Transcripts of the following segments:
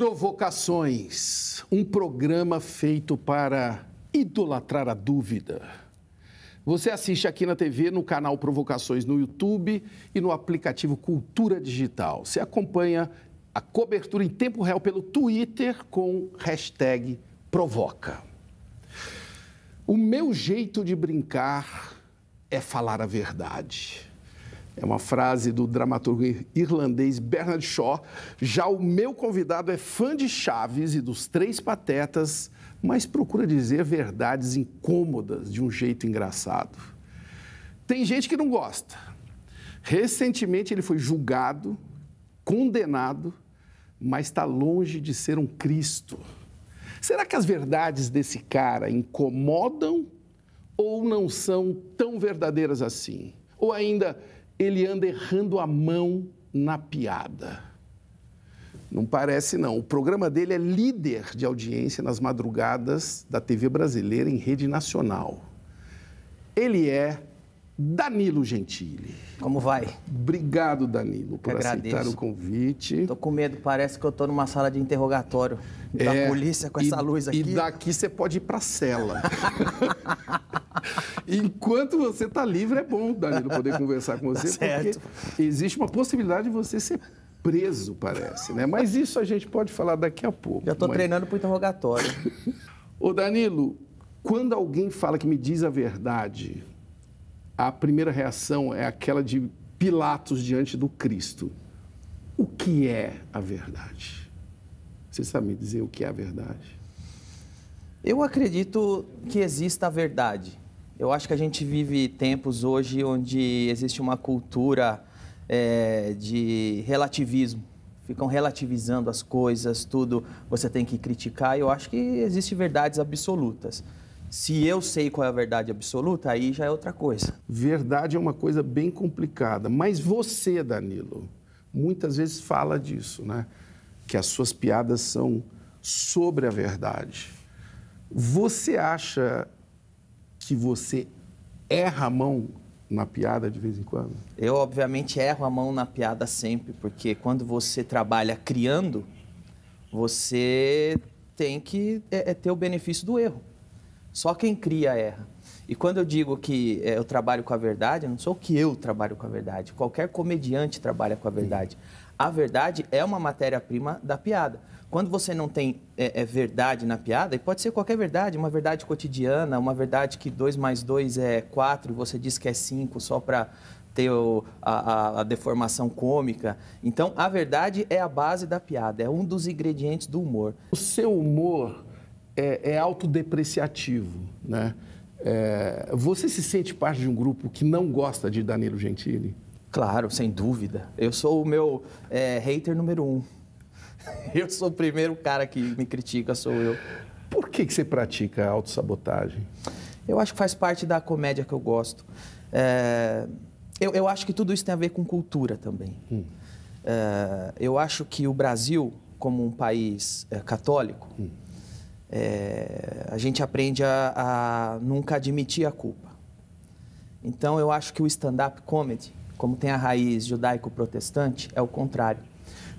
Provocações, um programa feito para idolatrar a dúvida. Você assiste aqui na TV, no canal Provocações no YouTube e no aplicativo Cultura Digital. Você acompanha a cobertura em tempo real pelo Twitter com hashtag Provoca. O meu jeito de brincar é falar a verdade. É uma frase do dramaturgo irlandês Bernard Shaw. Já o meu convidado é fã de Chaves e dos Três Patetas, mas procura dizer verdades incômodas de um jeito engraçado. Tem gente que não gosta. Recentemente ele foi julgado, condenado, mas está longe de ser um Cristo. Será que as verdades desse cara incomodam ou não são tão verdadeiras assim? Ou ainda ele anda errando a mão na piada. Não parece, não. O programa dele é líder de audiência nas madrugadas da TV brasileira em rede nacional. Ele é Danilo Gentili. Como vai? Obrigado, Danilo, por aceitar o convite. Tô com medo, parece que eu tô numa sala de interrogatório da é, polícia com essa luz aqui. E daqui você pode ir pra cela. Enquanto você tá livre, é bom, Danilo, poder conversar com tá você, certo. porque existe uma possibilidade de você ser preso, parece, né? Mas isso a gente pode falar daqui a pouco. Já tô mas... treinando pro interrogatório. Ô, Danilo, quando alguém fala que me diz a verdade, a primeira reação é aquela de Pilatos diante do Cristo. O que é a verdade? Você sabe me dizer o que é a verdade? Eu acredito que exista a verdade. Eu acho que a gente vive tempos hoje onde existe uma cultura é, de relativismo. Ficam relativizando as coisas, tudo você tem que criticar. Eu acho que existem verdades absolutas. Se eu sei qual é a verdade absoluta, aí já é outra coisa. Verdade é uma coisa bem complicada, mas você, Danilo, muitas vezes fala disso, né? Que as suas piadas são sobre a verdade. Você acha que você erra a mão na piada de vez em quando? Eu, obviamente, erro a mão na piada sempre, porque quando você trabalha criando, você tem que é, é ter o benefício do erro. Só quem cria erra. E quando eu digo que é, eu trabalho com a verdade, não sou que eu trabalho com a verdade. Qualquer comediante trabalha com a verdade. A verdade é uma matéria-prima da piada. Quando você não tem é, é verdade na piada, e pode ser qualquer verdade, uma verdade cotidiana, uma verdade que 2 mais 2 é 4 e você diz que é 5 só para ter o, a, a, deformação cômica. Então, a verdade é a base da piada, é um dos ingredientes do humor. O seu humor é, é autodepreciativo, né? É, você se sente parte de um grupo que não gosta de Danilo Gentili? Claro, sem dúvida. Eu sou o meu é, hater número um. Eu sou o primeiro cara que me critica, sou eu. Por que, que você pratica autossabotagem? Eu acho que faz parte da comédia que eu gosto. É, eu, eu, acho que tudo isso tem a ver com cultura também. Hum. É, eu acho que o Brasil, como um país é, católico, hum é, a gente aprende a, a nunca admitir a culpa. Então, eu acho que o stand-up comedy, como tem a raiz judaico-protestante, é o contrário.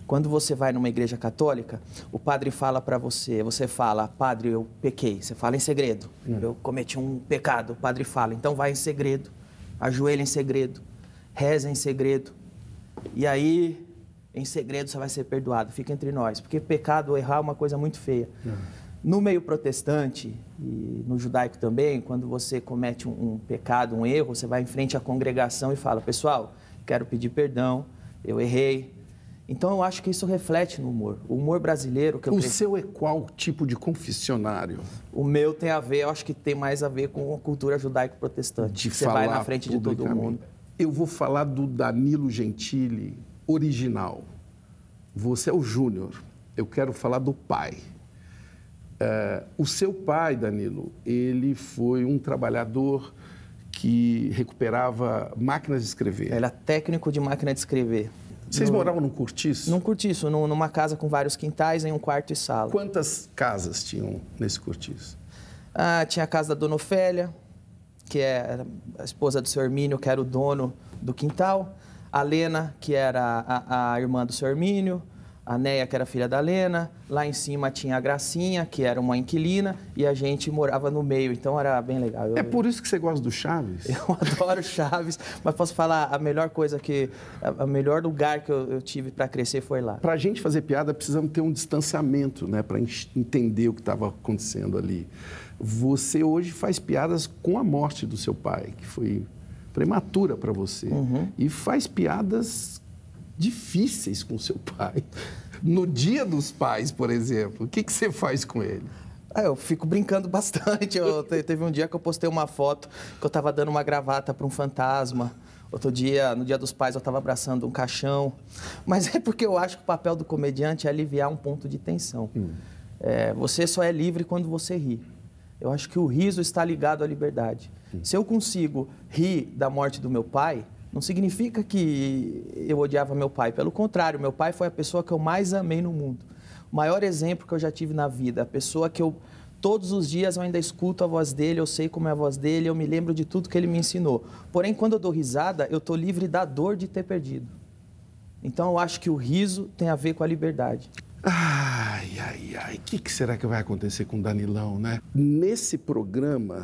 Quando você vai numa igreja católica, o padre fala para você, você fala, padre, eu pequei. Você fala em segredo, hum. eu cometi um pecado. O padre fala, então vai em segredo, ajoelha em segredo, reza em segredo. E aí, em segredo, você vai ser perdoado. Fica entre nós, porque pecado, errar é uma coisa muito feia. Uhum. No meio protestante e no judaico também, quando você comete um, um, pecado, um erro, você vai em frente à congregação e fala: Pessoal, quero pedir perdão, eu errei. Então eu acho que isso reflete no humor. O humor brasileiro que eu O creio... seu é qual tipo de confessionário? O meu tem a ver, eu acho que tem mais a ver com a cultura judaico-protestante. Você vai na frente de todo mundo. Eu vou falar do Danilo Gentili original. Você é o Júnior. Eu quero falar do pai o seu pai, Danilo, ele foi um trabalhador que recuperava máquinas de escrever. Ele Era técnico de máquina de escrever. Vocês no, moravam num cortiço? Num cortiço, numa casa com vários quintais, em um quarto e sala. Quantas casas tinham nesse cortiço? Ah, tinha a casa da Dona Ofélia, que era é a esposa do seu Hermínio, que era o dono do quintal. A Lena, que era a, a irmã do seu Hermínio a Neia, que era filha da Lena, lá em cima tinha a Gracinha, que era uma inquilina, e a gente morava no meio, então era bem legal. Eu, é por isso que você gosta do Chaves? Eu adoro Chaves, mas posso falar, a melhor coisa que. O melhor lugar que eu, eu tive para crescer foi lá. Para a gente fazer piada, precisamos ter um distanciamento, né, para entender o que estava acontecendo ali. Você hoje faz piadas com a morte do seu pai, que foi prematura para você, uhum. e faz piadas difíceis com seu pai. No dia dos pais, por exemplo, o que, que você faz com ele? Ah, eu fico brincando bastante. Eu, teve um dia que eu postei uma foto que eu estava dando uma gravata para um fantasma. Outro dia, no dia dos pais, eu estava abraçando um caixão. Mas é porque eu acho que o papel do comediante é aliviar um ponto de tensão. Hum. É, você só é livre quando você ri. Eu acho que o riso está ligado à liberdade. Hum. Se eu consigo rir da morte do meu pai, não significa que eu odiava meu pai, pelo contrário, meu pai foi a pessoa que eu mais amei no mundo. O maior exemplo que eu já tive na vida, a pessoa que eu todos os dias eu ainda escuto a voz dele, eu sei como é a voz dele, eu me lembro de tudo que ele me ensinou. Porém, quando eu dou risada, eu estou livre da dor de ter perdido. Então, eu acho que o riso tem a ver com a liberdade. Ai, ai, ai, o que, que, será que vai acontecer com o Danilão, né? Nesse programa,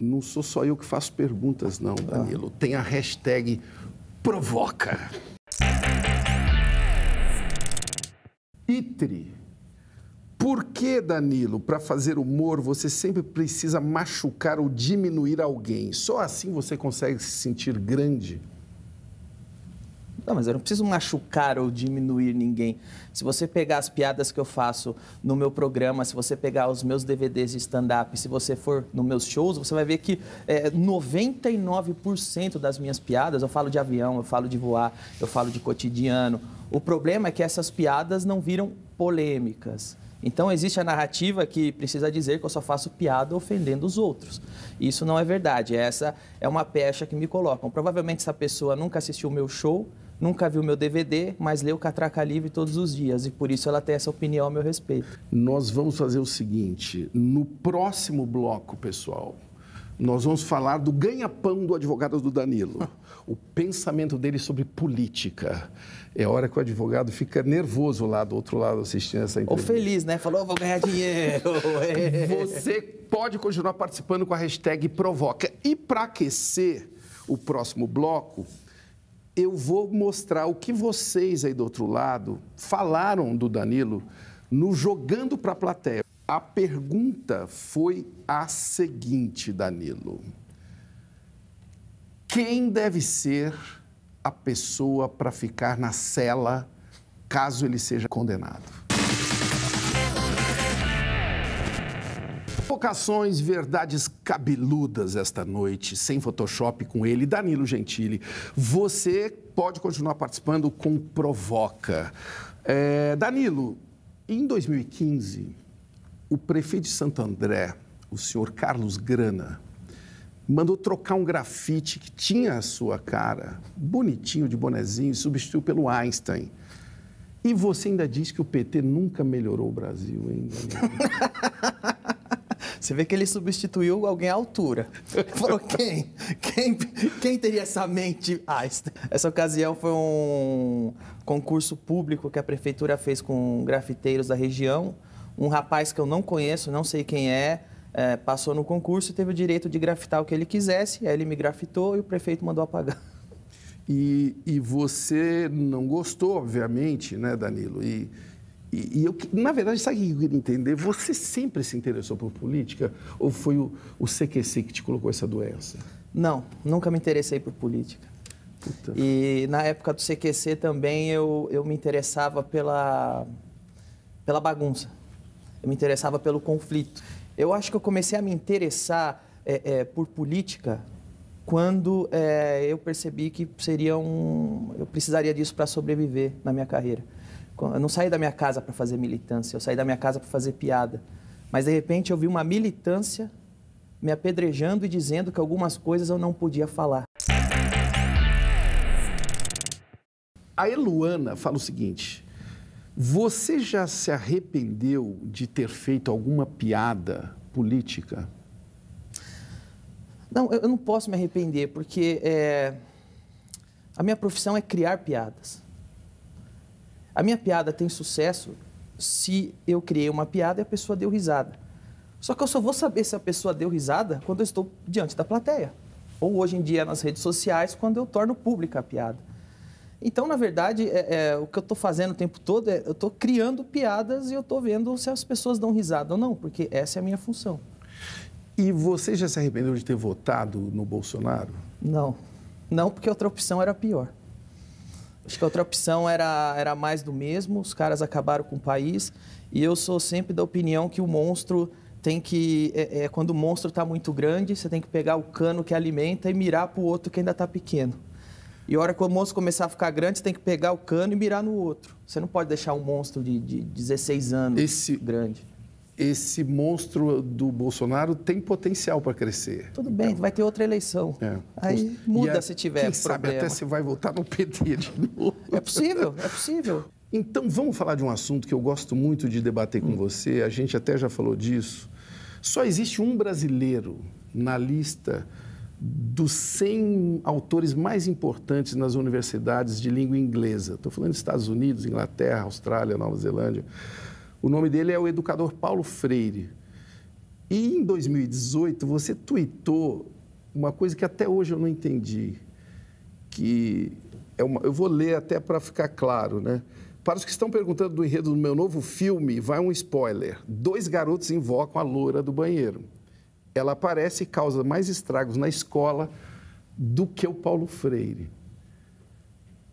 uhum. não sou só eu que faço perguntas, não, tá. Danilo. Tem a hashtag provoca. Itri, Por que, Danilo, para fazer humor você sempre precisa machucar ou diminuir alguém? Só assim você consegue se sentir grande? Não, mas eu não preciso machucar ou diminuir ninguém. Se você pegar as piadas que eu faço no meu programa, se você pegar os meus DVDs de stand-up, se você for nos meus shows, você vai ver que é, 99% das minhas piadas, eu falo de avião, eu falo de voar, eu falo de cotidiano. O problema é que essas piadas não viram polêmicas. Então existe a narrativa que precisa dizer que eu só faço piada ofendendo os outros. Isso não é verdade. Essa é uma pecha que me colocam. Provavelmente essa pessoa nunca assistiu o meu show, nunca viu meu DVD, mas leu Catraca Livre todos os dias e por isso ela tem essa opinião a meu respeito. Nós vamos fazer o seguinte, no próximo bloco, pessoal, nós vamos falar do ganha-pão do advogado do Danilo, o pensamento dele sobre política. É hora que o advogado fica nervoso lá do outro lado assistindo essa entrevista. Ou feliz, né? Falou, vou ganhar dinheiro. Você pode continuar participando com a hashtag Provoca. E para aquecer o próximo bloco, eu vou mostrar o que vocês aí do outro lado falaram do Danilo no jogando para a plateia. A pergunta foi a seguinte, Danilo: quem deve ser a pessoa para ficar na cela caso ele seja condenado? Vocações, verdades cabeludas esta noite, sem Photoshop com ele, Danilo Gentili. Você pode continuar participando com Provoca. É, Danilo, em 2015, o prefeito de Santo André, o senhor Carlos Grana, mandou trocar um grafite que tinha a sua cara, bonitinho, de bonezinho, e substituiu pelo Einstein. E você ainda diz que o PT nunca melhorou o Brasil, hein, Danilo? Você vê que ele substituiu alguém à altura. Falou quem? quem? Quem teria essa mente Ah, Essa ocasião foi um concurso público que a prefeitura fez com grafiteiros da região. Um rapaz que eu não conheço, não sei quem é, é, passou no concurso e teve o direito de grafitar o que ele quisesse. Aí ele me grafitou e o prefeito mandou apagar. E, e você não gostou, obviamente, né, Danilo? E e, e eu, na verdade, sabe o que eu queria entender? Você sempre se interessou por política ou foi o, o CQC que te colocou essa doença? Não, nunca me interessei por política. Puta. E na época do CQC também eu, eu me interessava pela, pela bagunça. Eu me interessava pelo conflito. Eu acho que eu comecei a me interessar é, é, por política quando é, eu percebi que seria um, eu precisaria disso para sobreviver na minha carreira. Eu não saí da minha casa para fazer militância, eu saí da minha casa para fazer piada. Mas de repente eu vi uma militância me apedrejando e dizendo que algumas coisas eu não podia falar. A Eluana fala o seguinte: você já se arrependeu de ter feito alguma piada política? Não, eu não posso me arrepender, porque é, a minha profissão é criar piadas. A minha piada tem sucesso se eu criei uma piada e a pessoa deu risada. Só que eu só vou saber se a pessoa deu risada quando eu estou diante da plateia. Ou hoje em dia nas redes sociais, quando eu torno pública a piada. Então, na verdade, é, é, o que eu estou fazendo o tempo todo é eu estou criando piadas e eu estou vendo se as pessoas dão risada ou não, porque essa é a minha função. E você já se arrependeu de ter votado no Bolsonaro? Não. Não, porque outra opção era pior. Acho que a outra opção era, era mais do mesmo, os caras acabaram com o país. E eu sou sempre da opinião que o monstro tem que. É, é quando o monstro está muito grande, você tem que pegar o cano que alimenta e mirar para o outro que ainda está pequeno. E a hora que o monstro começar a ficar grande, você tem que pegar o cano e mirar no outro. Você não pode deixar um monstro de, de 16 anos Esse... grande esse monstro do Bolsonaro tem potencial para crescer. Tudo bem, então, vai ter outra eleição. É. Aí muda a, se tiver quem problema. sabe até se vai votar no PT de novo. É possível, é possível. Então vamos falar de um assunto que eu gosto muito de debater com hum. você. A gente até já falou disso. Só existe um brasileiro na lista dos 100 autores mais importantes nas universidades de língua inglesa. Estou falando dos Estados Unidos, Inglaterra, Austrália, Nova Zelândia. O nome dele é o educador Paulo Freire. E em 2018 você tweetou uma coisa que até hoje eu não entendi, que é uma, eu vou ler até para ficar claro, né? Para os que estão perguntando do enredo do meu novo filme, vai um spoiler. Dois garotos invocam a loura do banheiro. Ela aparece e causa mais estragos na escola do que o Paulo Freire.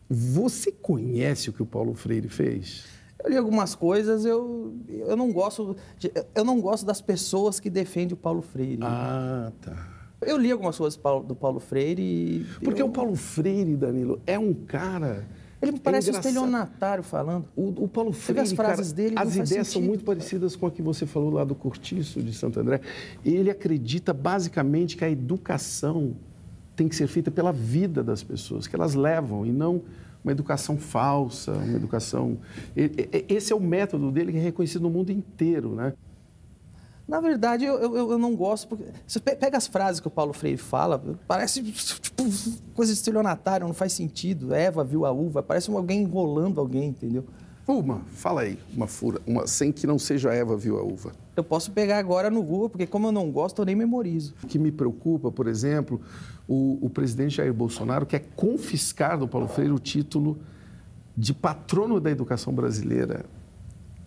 Você conhece o que o Paulo Freire fez? Eu li algumas coisas, eu, eu, não, gosto de, eu não gosto das pessoas que defendem o Paulo Freire. Ah, tá. Eu li algumas coisas do Paulo Freire. Porque eu... o Paulo Freire, Danilo, é um cara. Ele me é parece é um estelionatário falando. O, o Paulo Freire. Você as frases cara, dele. As ideias são muito parecidas com a que você falou lá do Cortiço de Santo André. Ele acredita basicamente que a educação tem que ser feita pela vida das pessoas, que elas levam e não uma educação falsa, uma educação. Esse é o método dele que é reconhecido no mundo inteiro, né? Na verdade, eu, eu, eu não gosto, porque. Você pega as frases que o Paulo Freire fala, parece tipo, coisa de estelionatária, não faz sentido. Eva viu a uva, parece alguém enrolando alguém, entendeu? Uma, fala aí, uma fura, uma sem que não seja Eva viu a uva. Eu posso pegar agora no Google, porque como eu não gosto, eu nem memorizo. O que me preocupa, por exemplo, o, o presidente Jair Bolsonaro quer confiscar do Paulo Freire o título de patrono da educação brasileira.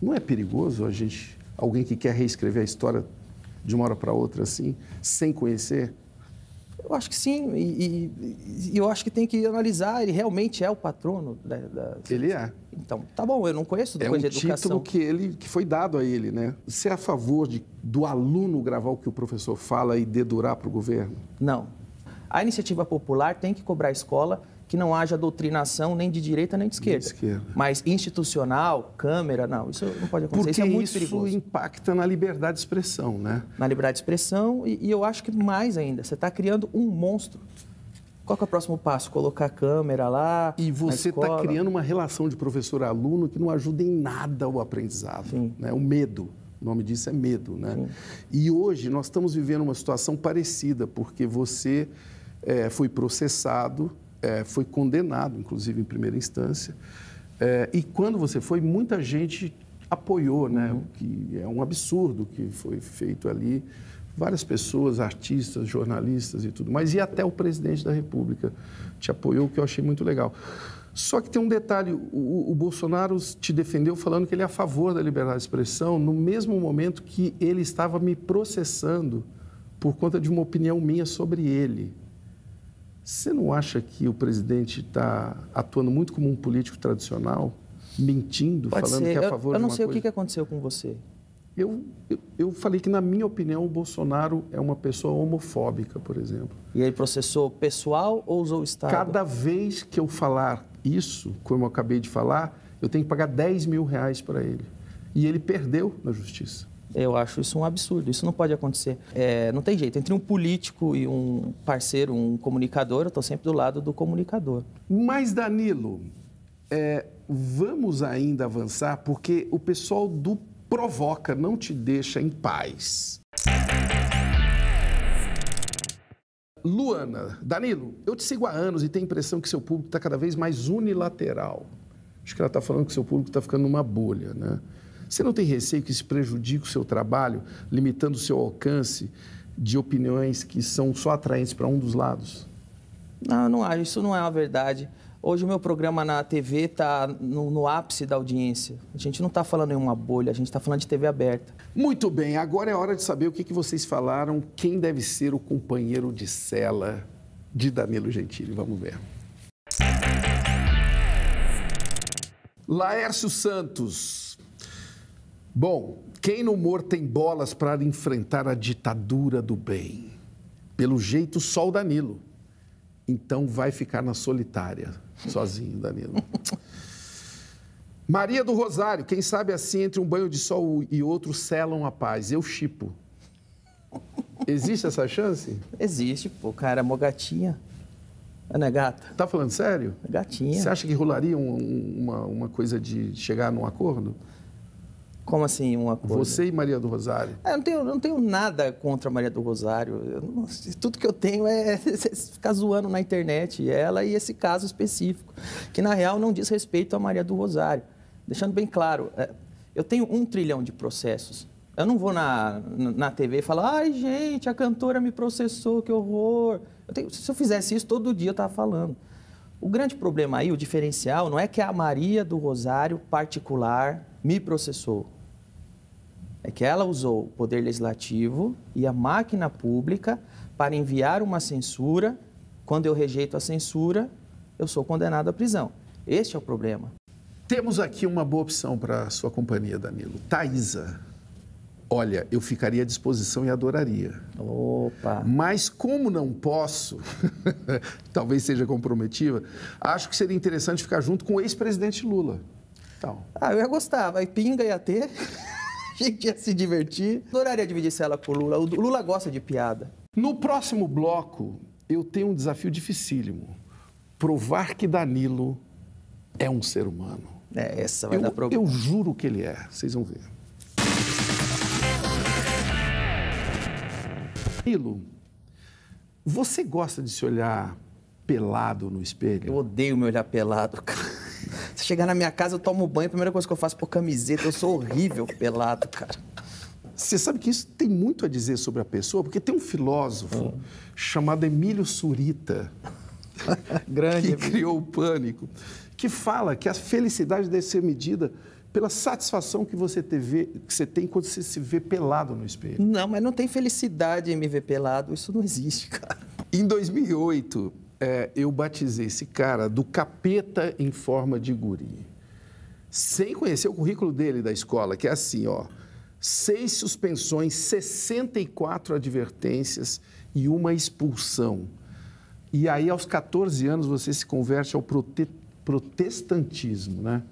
Não é perigoso a gente, alguém que quer reescrever a história de uma hora para outra assim, sem conhecer eu acho que sim, e, e, e, eu acho que tem que analisar, ele realmente é o patrono da... Né, da... Ele é. Então, tá bom, eu não conheço do é um de educação. título que, ele, que foi dado a ele, né? Você é a favor de, do aluno gravar o que o professor fala e dedurar para o governo? Não. A iniciativa popular tem que cobrar a escola que não haja doutrinação nem de direita nem de esquerda. De esquerda. Mas institucional, câmera, não, isso não pode acontecer. Porque isso é muito isso perigoso. impacta na liberdade de expressão, né? Na liberdade de expressão e, e eu acho que mais ainda, você está criando um monstro. Qual é o próximo passo? Colocar a câmera lá. E você está criando uma relação de professor-aluno que não ajuda em nada o aprendizado. Né? O medo. O nome disso é medo. Né? E hoje nós estamos vivendo uma situação parecida, porque você é, foi processado é, foi condenado, inclusive em primeira instância. É, e quando você foi, muita gente apoiou, né? Uhum. Que é um absurdo que foi feito ali. Várias pessoas, artistas, jornalistas e tudo mais, e até o presidente da República te apoiou, o que eu achei muito legal. Só que tem um detalhe: o, o, Bolsonaro te defendeu falando que ele é a favor da liberdade de expressão, no mesmo momento que ele estava me processando por conta de uma opinião minha sobre ele. Você não acha que o presidente está atuando muito como um político tradicional, mentindo, Pode falando ser. que é a favor eu, eu de uma coisa? Eu não sei coisa... o que aconteceu com você. Eu, eu, eu, falei que, na minha opinião, o Bolsonaro é uma pessoa homofóbica, por exemplo. E ele processou pessoal ou usou o Estado? Cada vez que eu falar isso, como eu acabei de falar, eu tenho que pagar 10 mil reais para ele. E ele perdeu na justiça. Eu acho isso um absurdo, isso não pode acontecer. É, não tem jeito, entre um político e um parceiro, um comunicador, eu estou sempre do lado do comunicador. Mas, Danilo, é, vamos ainda avançar, porque o pessoal do Provoca não te deixa em paz. Luana, Danilo, eu te sigo há anos e tenho a impressão que seu público está cada vez mais unilateral. Acho que ela está falando que seu público está ficando numa bolha, né? Você não tem receio que isso prejudique o seu trabalho, limitando o seu alcance de opiniões que são só atraentes para um dos lados? Não, não acho. Isso não é uma verdade. Hoje o meu programa na TV está no, no, ápice da audiência. A gente não está falando em uma bolha, a gente está falando de TV aberta. Muito bem, agora é hora de saber o que, que vocês falaram, quem deve ser o companheiro de cela de Danilo Gentili. Vamos ver. Laércio Santos, Bom, quem no humor tem bolas para enfrentar a ditadura do bem? Pelo jeito, só o Danilo. Então vai ficar na solitária, sozinho, Danilo. Maria do Rosário, quem sabe assim entre um banho de sol e outro selam a paz. Eu chipo. Existe essa chance? Existe, pô, cara, é mó gatinha. Ana é né, gata. Tá falando sério? É gatinha. Você acha que rolaria um, uma, uma coisa de chegar num acordo? Como assim uma coisa? Você e Maria do Rosário. É, eu não tenho, eu não tenho nada contra Maria do Rosário. Não, tudo que eu tenho é, é, ficar zoando na internet ela e esse caso específico, que na real não diz respeito a Maria do Rosário. Deixando bem claro, é, eu tenho um trilhão de processos. Eu não vou na, na TV e falar, ai gente, a cantora me processou, que horror. Eu tenho, se eu fizesse isso, todo dia eu estava falando. O grande problema aí, o diferencial, não é que a Maria do Rosário particular me processou é que ela usou o poder legislativo e a máquina pública para enviar uma censura. Quando eu rejeito a censura, eu sou condenado à prisão. Este é o problema. Temos aqui uma boa opção para sua companhia, Danilo. Taísa. Olha, eu ficaria à disposição e adoraria. Opa! Mas como não posso, talvez seja comprometida, acho que seria interessante ficar junto com o ex-presidente Lula. Então. Ah, eu ia gostar, vai pinga ia ter. a gente ia se divertir. Adoraria dividir cela com o Lula. O Lula gosta de piada. No próximo bloco, eu tenho um desafio dificílimo. Provar que Danilo é um ser humano. É, essa vai eu, dar problema. Eu juro que ele é. Vocês vão ver. Danilo, você gosta de se olhar pelado no espelho? Eu odeio me olhar pelado, cara. Se chegar na minha casa, eu tomo banho, a primeira coisa que eu faço é por camiseta. Eu sou horrível pelado, cara. Você sabe que isso tem muito a dizer sobre a pessoa, porque tem um filósofo hum. chamado Emílio Surita, Grande, que criou o pânico, que fala que a felicidade deve ser medida pela satisfação que você, teve, que você, tem quando você se vê pelado no espelho. Não, mas não tem felicidade em me ver pelado, isso não existe, cara. Em 2008, é, eu batizei esse cara do capeta em forma de guri. Sem conhecer o currículo dele da escola, que é assim, ó. Seis suspensões, 64 advertências e uma expulsão. E aí, aos 14 anos, você se converte ao prote protestantismo, né?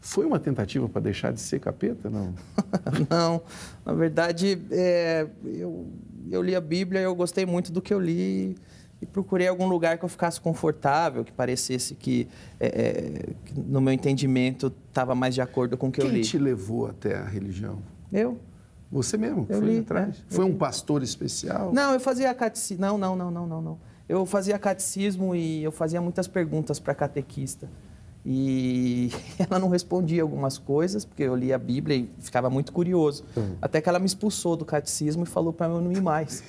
Foi uma tentativa para deixar de ser capeta, não? não, na verdade, é, eu, eu li a Bíblia, e eu gostei muito do que eu li e procurei algum lugar que eu ficasse confortável, que parecesse que, é, é que no meu entendimento, estava mais de acordo com o que Quem eu li. Quem te levou até a religião? Eu. Você mesmo? Eu foi li, atrás? É, foi um li. pastor especial? Não, eu fazia catecismo. Não, não, não, não, não, não. Eu fazia catecismo e eu fazia muitas perguntas para catequista. E ela não respondia algumas coisas, porque eu lia a Bíblia e ficava muito curioso. Uhum. Até que ela me expulsou do catecismo e falou para eu não ir mais.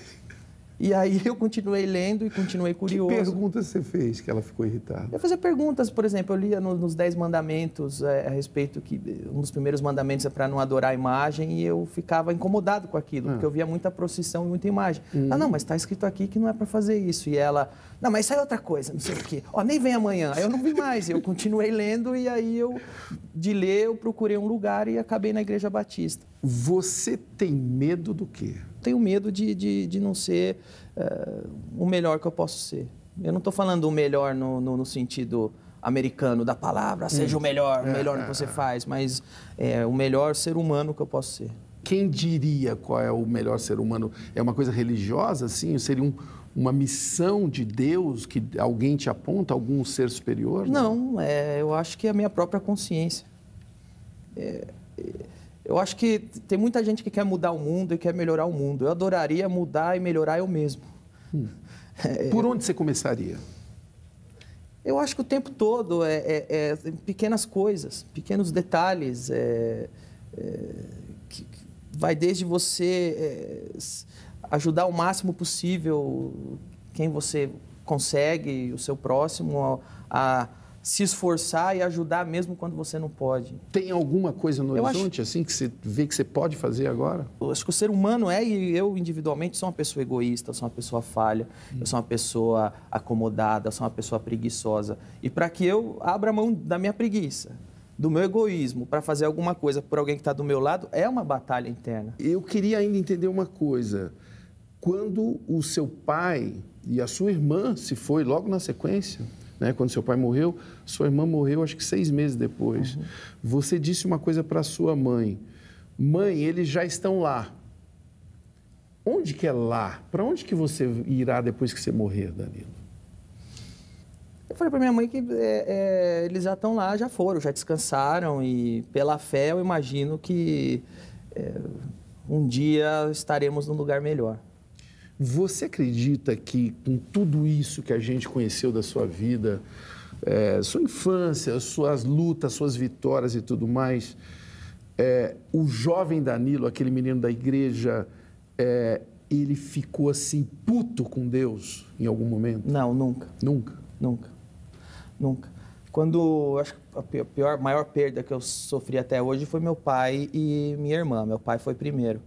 E aí eu continuei lendo e continuei curioso. Que perguntas você fez que ela ficou irritada? Eu fazia perguntas, por exemplo, eu lia no, nos Dez Mandamentos é, a respeito que um dos primeiros mandamentos é para não adorar a imagem e eu ficava incomodado com aquilo, ah. porque eu via muita procissão e muita imagem. Hum. Ah, não, mas está escrito aqui que não é para fazer isso. E ela não, mas sai é outra coisa, não sei o quê. Ó, nem vem amanhã. Aí eu não vi mais. Eu continuei lendo e aí eu, de ler, eu procurei um lugar e acabei na Igreja Batista. Você tem medo do quê? Tenho medo de, de, de não ser uh, o melhor que eu posso ser. Eu não estou falando o melhor no, no, no, sentido americano da palavra, seja hum. o melhor, o é, melhor é, no que você é. faz, mas é, o melhor ser humano que eu posso ser quem diria qual é o melhor ser humano? É uma coisa religiosa, assim? Seria um, uma missão de Deus que alguém te aponta, algum ser superior? Não, não é, eu acho que é a minha própria consciência. É, é, eu acho que tem muita gente que quer mudar o mundo e quer melhorar o mundo. Eu adoraria mudar e melhorar eu mesmo. Hum. É, Por onde você começaria? Eu acho que o tempo todo é, é, é pequenas coisas, pequenos detalhes. É, vai desde você eh, ajudar o máximo possível quem você consegue, o seu próximo, a, a se esforçar e ajudar mesmo quando você não pode. Tem alguma coisa no eu horizonte acho... assim que você vê que você pode fazer agora? Eu acho que o ser humano é e eu individualmente sou uma pessoa egoísta, sou uma pessoa falha, hum. eu sou uma pessoa acomodada, sou uma pessoa preguiçosa. E para que eu abra mão da minha preguiça, do meu egoísmo para fazer alguma coisa por alguém que está do meu lado, é uma batalha interna. Eu queria ainda entender uma coisa. Quando o seu pai e a sua irmã se foi logo na sequência, né? Quando seu pai morreu, sua irmã morreu acho que seis meses depois. Uhum. Você disse uma coisa para sua mãe. Mãe, eles já estão lá. Onde que é lá? Para onde que você irá depois que você morrer, Danilo? Eu falei para minha mãe que é, é, eles já estão lá, já foram, já descansaram e pela fé eu imagino que é, um dia estaremos num lugar melhor. Você acredita que com tudo isso que a gente conheceu da sua vida, é, sua infância, suas lutas, suas vitórias e tudo mais, é, o jovem Danilo, aquele menino da igreja, é, ele ficou assim puto com Deus em algum momento? Não, nunca. Nunca? Nunca. Nunca. Quando acho que a pior, maior perda que eu sofri até hoje foi meu pai e minha irmã. Meu pai foi primeiro.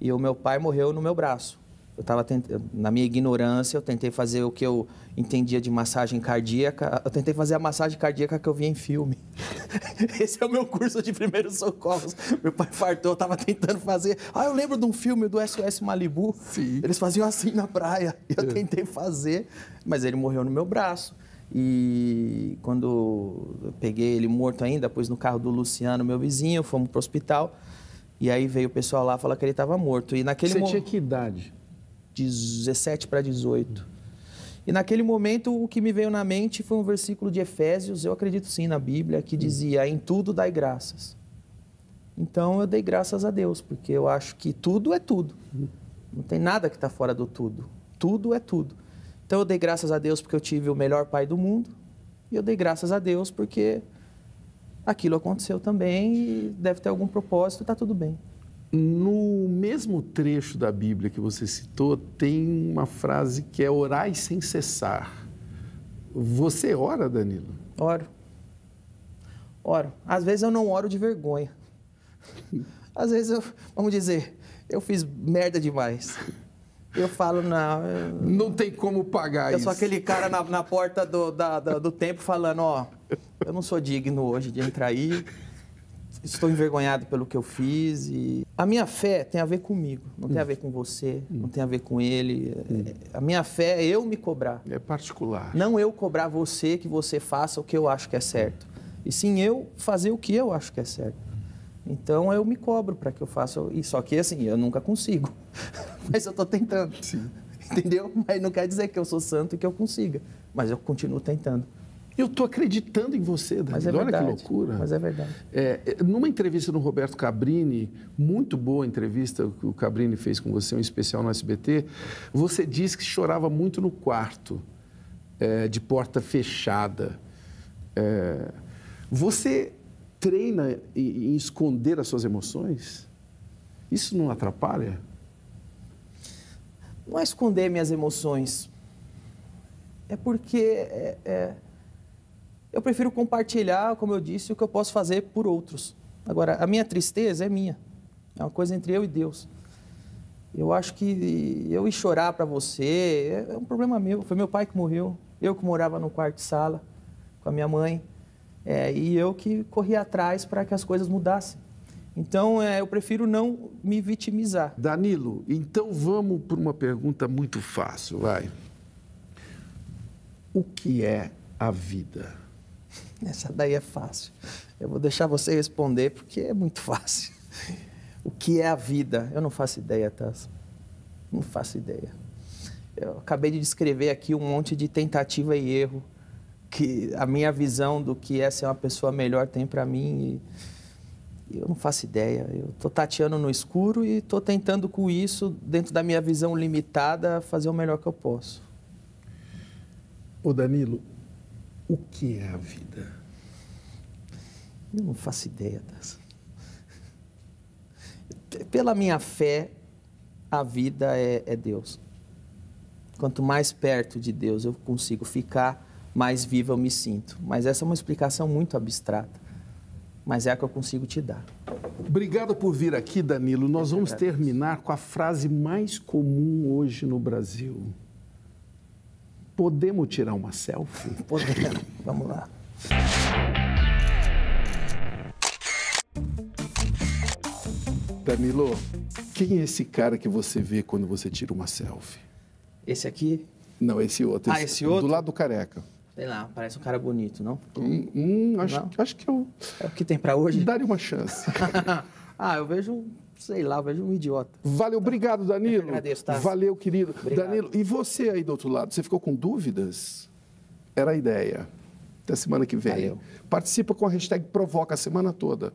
E o meu pai morreu no meu braço. Eu estava tent... na minha ignorância, eu tentei fazer o que eu entendia de massagem cardíaca. Eu tentei fazer a massagem cardíaca que eu vi em filme. Esse é o meu curso de primeiros socorros. Meu pai fartou, eu estava tentando fazer. Ah, eu lembro de um filme do SOS Malibu. Sim. Eles faziam assim na praia. Eu é. tentei fazer, mas ele morreu no meu braço. E quando eu peguei ele morto ainda, pus no carro do Luciano, meu vizinho, fomos pro hospital. E aí veio o pessoal lá falar que ele estava morto. E naquele Você mo... tinha que idade? 17 para 18. E naquele momento o que me veio na mente foi um versículo de Efésios, eu acredito sim na Bíblia, que hum. dizia: "Em tudo dai graças". Então eu dei graças a Deus, porque eu acho que tudo é tudo. Hum. Não tem nada que está fora do tudo. Tudo é tudo. Então eu dei graças a Deus porque eu tive o melhor pai do mundo e eu dei graças a Deus porque aquilo aconteceu também e deve ter algum propósito, está tudo bem. No mesmo trecho da Bíblia que você citou, tem uma frase que é orar sem cessar. Você ora, Danilo? Oro. Oro. Às vezes eu não oro de vergonha. Às vezes eu, vamos dizer, eu fiz merda demais. Eu falo, não. Eu... Não tem como pagar eu isso. Eu sou aquele cara na, na porta do, da, da, do tempo falando: ó, eu não sou digno hoje de entrar aí, estou envergonhado pelo que eu fiz. E... A minha fé tem a ver comigo, não hum. tem a ver com você, hum. não tem a ver com ele. Hum. A minha fé é eu me cobrar. É particular. Não eu cobrar você que você faça o que eu acho que é certo, e sim eu fazer o que eu acho que é certo. Então eu me cobro para que eu faça. E só que assim, eu nunca consigo. Mas eu estou tentando. Sim. Entendeu? Mas não quer dizer que eu sou santo e que eu consiga. Mas eu continuo tentando. Eu estou acreditando em você, Danilo. Mas é Olha verdade, que loucura. Mas é verdade. É, numa entrevista do Roberto Cabrini, muito boa entrevista que o Cabrini fez com você, um especial no SBT, você disse que chorava muito no quarto, é, de porta fechada. É, você treina em, esconder as suas emoções? Isso não atrapalha? Não é esconder minhas emoções. É porque é, é... eu prefiro compartilhar, como eu disse, o que eu posso fazer por outros. Agora, a minha tristeza é minha. É uma coisa entre eu e Deus. Eu acho que eu ir chorar para você é, é um problema meu. Foi meu pai que morreu. Eu que morava no quarto de sala com a minha mãe. É, e eu que corri atrás para que as coisas mudassem. Então, é, eu prefiro não me vitimizar. Danilo, então vamos por uma pergunta muito fácil, vai. O que é a vida? Essa daí é fácil. Eu vou deixar você responder porque é muito fácil. O que é a vida? Eu não faço ideia, Taz. Não faço ideia. Eu acabei de descrever aqui um monte de tentativa e erro que a minha visão do que é ser uma pessoa melhor tem para mim. E eu não faço ideia. Eu tô tateando no escuro e tô tentando com isso, dentro da minha visão limitada, fazer o melhor que eu posso. Ô Danilo, o que é a vida? Eu não faço ideia dessa. Pela minha fé, a vida é, é Deus. Quanto mais perto de Deus eu consigo ficar, mais viva eu me sinto. Mas essa é uma explicação muito abstrata, mas é a que eu consigo te dar. Obrigado por vir aqui, Danilo. Nós vamos terminar com a frase mais comum hoje no Brasil. Podemos tirar uma selfie? Podemos. Vamos lá. Danilo, quem é esse cara que você vê quando você tira uma selfie? Esse aqui? Não, esse outro. Ah, esse, esse outro? Do lado do careca. Sei lá, parece um cara bonito, não? Hum, hum, acho, não? acho que eu. É o que tem para hoje? Daria uma chance. ah, eu vejo sei lá, vejo um idiota. Valeu, tá. obrigado, Danilo. Eu agradeço, tá? Valeu, querido. Obrigado. Danilo, e você aí do outro lado, você ficou com dúvidas? Era a ideia. Até semana que vem. Valeu. Participa com a hashtag Provoca a semana toda.